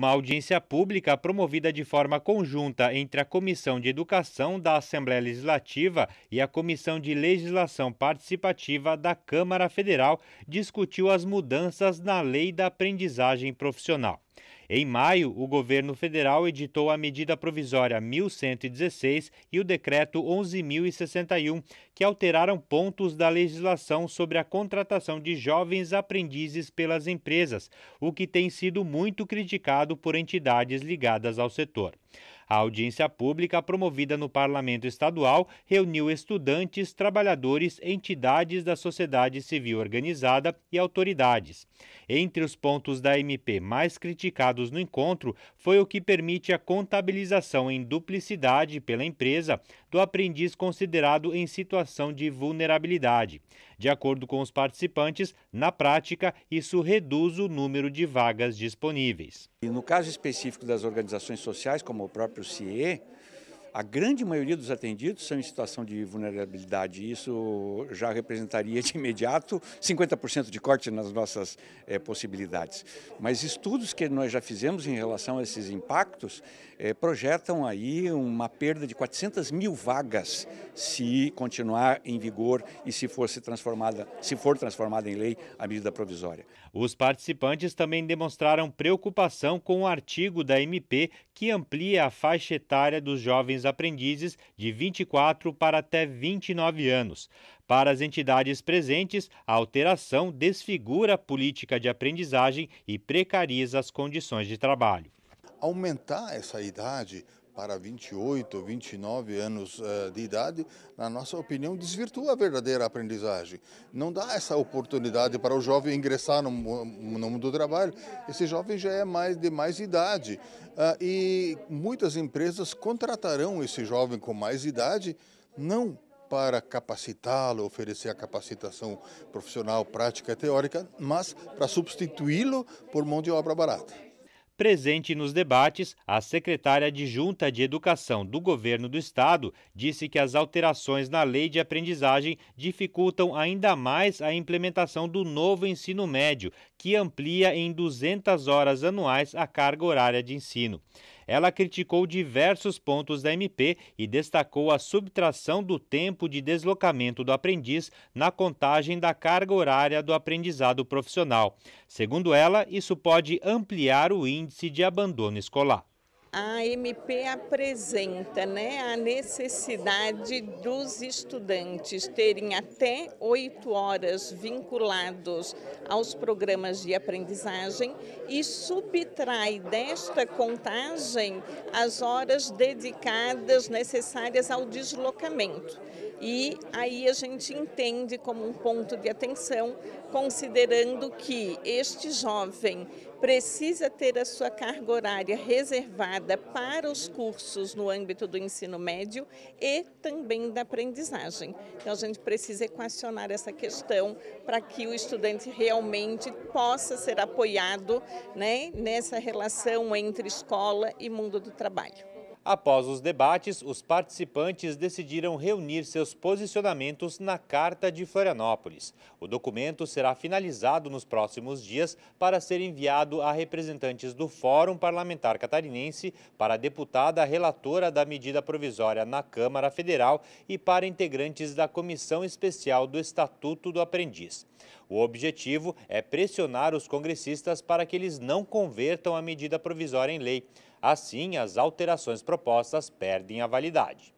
Uma audiência pública promovida de forma conjunta entre a Comissão de Educação da Assembleia Legislativa e a Comissão de Legislação Participativa da Câmara Federal discutiu as mudanças na Lei da Aprendizagem Profissional. Em maio, o governo federal editou a medida provisória 1116 e o decreto 11061, que alteraram pontos da legislação sobre a contratação de jovens aprendizes pelas empresas, o que tem sido muito criticado por entidades ligadas ao setor. A audiência pública promovida no Parlamento Estadual reuniu estudantes, trabalhadores, entidades da sociedade civil organizada e autoridades. Entre os pontos da MP mais criticados no encontro foi o que permite a contabilização em duplicidade pela empresa do aprendiz considerado em situação de vulnerabilidade. De acordo com os participantes, na prática, isso reduz o número de vagas disponíveis. E no caso específico das organizações sociais, como o próprio CIE, a grande maioria dos atendidos são em situação de vulnerabilidade. Isso já representaria de imediato 50% de corte nas nossas é, possibilidades. Mas estudos que nós já fizemos em relação a esses impactos é, projetam aí uma perda de 400 mil vagas se continuar em vigor e se for transformada, se for transformada em lei a medida provisória. Os participantes também demonstraram preocupação com o artigo da MP que amplia a faixa etária dos jovens jovens aprendizes de 24 para até 29 anos. Para as entidades presentes, a alteração desfigura a política de aprendizagem e precariza as condições de trabalho. Aumentar essa idade para 28, 29 anos eh, de idade, na nossa opinião, desvirtua a verdadeira aprendizagem. Não dá essa oportunidade para o jovem ingressar no, mundo do trabalho. Esse jovem já é mais de mais idade eh, e muitas empresas contratarão esse jovem com mais idade, não para capacitá-lo, oferecer a capacitação profissional, prática, e teórica, mas para substituí-lo por mão de obra barata. Presente nos debates, a secretária adjunta de Educação do Governo do Estado disse que as alterações na lei de aprendizagem dificultam ainda mais a implementação do novo ensino médio, que amplia em 200 horas anuais a carga horária de ensino. Ela criticou diversos pontos da MP e destacou a subtração do tempo de deslocamento do aprendiz na contagem da carga horária do aprendizado profissional. Segundo ela, isso pode ampliar o índice de abandono escolar a MP apresenta né, a necessidade dos estudantes terem até oito horas vinculados aos programas de aprendizagem e subtrai desta contagem as horas dedicadas necessárias ao deslocamento. E aí a gente entende como um ponto de atenção considerando que este jovem precisa ter a sua carga horária reservada para os cursos no âmbito do ensino médio e também da aprendizagem. Então, a gente precisa equacionar essa questão para que o estudante realmente possa ser apoiado né, nessa relação entre escola e mundo do trabalho. Após os debates, os participantes decidiram reunir seus posicionamentos na Carta de Florianópolis. O documento será finalizado nos próximos dias para ser enviado a representantes do Fórum Parlamentar Catarinense, para a deputada relatora da medida provisória na Câmara Federal e para integrantes da Comissão Especial do Estatuto do Aprendiz. O objetivo é pressionar os congressistas para que eles não convertam a medida provisória em lei. Assim, as alterações propostas perdem a validade.